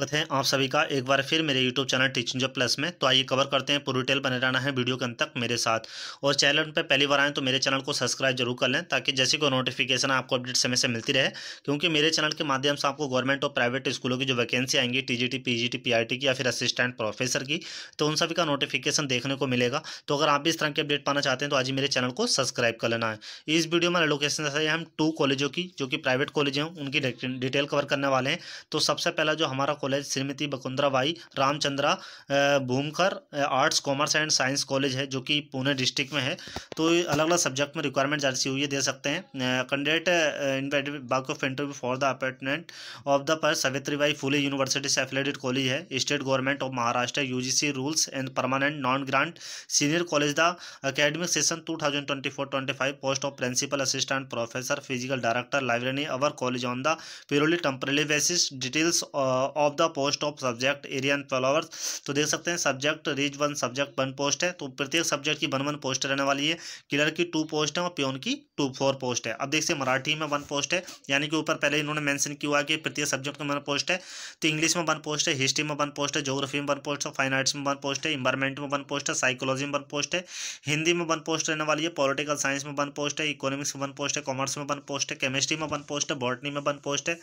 स्वागत है आप सभी का एक बार फिर मेरे YouTube channel teaching job plus में तो आइए कवर करते हैं पूरी डिटेल बने रहना है वीडियो के अंत तक मेरे साथ और चैनल पर पहली बार आएँ तो मेरे चैनल को सब्सक्राइब जरूर कर लें ताकि जैसे कोई नोटिफिकेशन आपको अपडेट समय से मिलती रहे क्योंकि मेरे चैनल के माध्यम से आपको गवर्नमेंट और प्राइवेट स्कूलों की जो वैकेंसी आएंगी T G T P I T की या फिर असिस्टेंट प्रोफेसर की तो उन सभी का नोटिफिकेशन देखने को मिलेगा तो अगर आप भी इस तरह की अपडेट पाना चाहते हैं तो आज ही मेरे चैनल को सब्सक्राइब कर लेना है इस वीडियो में लोकेशन से हम टू कॉलेजों की जो कि प्राइवेट कॉलेज हैं उनकी डिटेल कवर करने वाले हैं तो सबसे पहला जो हमारा college Shrimati Bakundrabai Ramchandra Bhumkar arts commerce and science college है जो कि पुणे डिस्ट्रिक्ट में है तो अलग अलग सब्जेक्ट में रिक्वायरमेंट जारी हुई है दे सकते हैं candidate in walk of interview for the appointment of the पर बाई फुले यूनिवर्सिटी से एफिलेटेड कॉलेज है state government of Maharashtra UGC rules and permanent non grant senior college the academic session two thousand twenty four twenty post of principal assistant professor physical director library our college on the purely temporarily basis details of the post of subject एरियन follows तो देख सकते हैं subject रीज one subject one post है तो प्रत्येक subject की वन वन पोस्ट रहने वाली है किलर की टू पोस्ट है और प्योन की टू फोर पोस्ट है अब देखिए मराठी में वन पोस्ट है यानी कि ऊपर पहले इन्होंने मैंशन किया कि प्रत्येक सब्जेक्ट में वन पोस्ट है तो इंग्लिश में वन पोस्ट है हिस्ट्री में वन पोस्ट है जोग्राफी में वन पोस्ट है फाइन आर्ट्स में वन पोस्ट है इन्वायरमेंट में वन पोस्ट है साइकोलॉजी में वन पोस्ट है हिंदी में वन पोस्ट रहने वाली है पॉलिटिकल साइंस में वन पोस्ट है इकोनॉमिक्स में वन पोस्ट है कॉमर्स में वन पोस्ट है केमिस्ट्री में वन पोस्ट है बॉटनी में वन पोस्ट है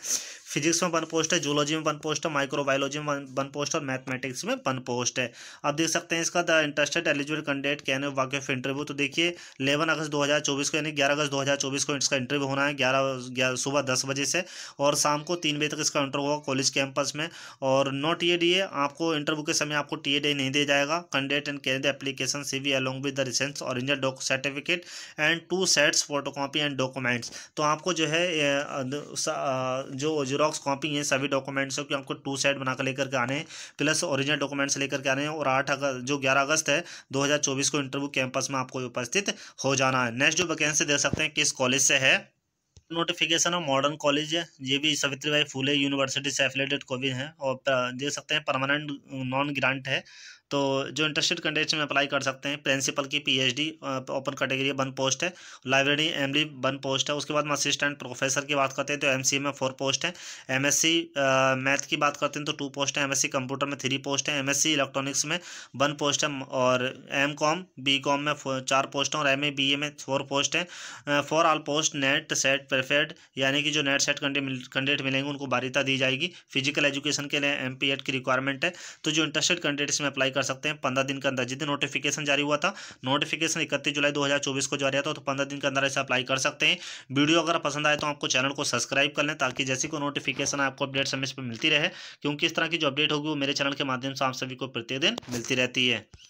फिजिक्स में वन पोस्ट है जूलॉजी में वन पोस्ट है माइक्रोबायोलॉजी में वन पोस्ट और मैथमेटिक्स में वन पोस्ट है आप देख सकते हैं इसका the interested eligible candidate can walk of interview तो देखिए इलेवन अगस्त दो को यानी ग्यारह अगस्त मार्च 2024 को इसका इंटरव्यू होना है ग्यारह सुबह दस बजे से और शाम को तीन बजे तक इसका इंटरव्यू होगा कॉलेज कैंपस में और नो टी ए आपको इंटरव्यू के समय आपको टी ए नहीं दिया जाएगा candidate and candidate application C V along with the recent original doc certificate and two sets photo copy and documents तो आपको जो है जो जीरोक्स कॉपी है सभी डॉक्यूमेंट्स की आपको टू सेट बनाकर लेकर के आने हैं प्लस ओरिजिनल डॉक्यूमेंट्स लेकर के आने हैं और आठ अगस्त जो ग्यारह अगस्त है दो को इंटरव्यू कैंपस में आपको उपस्थित हो जाना है नेक्स्ट जो वैकेंसी दे सकते सकते हैं किस कॉलेज से है नोटिफिकेशन ऑफ मॉडर्न कॉलेज है ये भी सावित्री बाई फूले यूनिवर्सिटी से एफिलेटेड कॉलेज है और दे सकते हैं परमानेंट नॉन ग्रांट है तो जो इंटरेस्टेड कैंडिडेट्स में अप्लाई कर सकते हैं प्रिंसिपल की PhD open category one post है लाइब्रेरी एम वन पोस्ट है उसके बाद हम असिस्टेंट प्रोफेसर की बात करते हैं तो एम में फोर पोस्ट है एम मैथ की बात करते हैं तो टू पोस्ट है एम कंप्यूटर में थ्री पोस्ट है एम इलेक्ट्रॉनिक्स में वन पोस्ट है और एम कॉम बी कॉम में चार पोस्ट हैं और एम ए बी ए में फोर पोस्ट है for all post NET SET preferred यानी कि जो नेट सेट कैंडिडेट मिलेंगे उनको बारिता दी जाएगी फिजिकल एजुकेशन के लिए एम की रिक्वायरमेंट है तो जो इंटरेस्टेड कैंडिडेट्स में अप्लाई कर सकते हैं पंद्रह दिन के अंदर जिस दिन नोटिफिकेशन जारी हुआ था नोटिफिकेशन इकतीस जुलाई दो को जारी था तो पंद्रह दिन के अंदर ऐसे अप्लाई कर सकते हैं वीडियो अगर पसंद आए तो आपको चैनल को सब्सक्राइब कर लें ताकि जैसी कोई नोटिफिकेशन आपको अपडेट समय पर मिलती रहे क्योंकि इस तरह की जो अपडेट होगी वो मेरे चैनल के माध्यम से आप सभी को दिन मिलती रहती है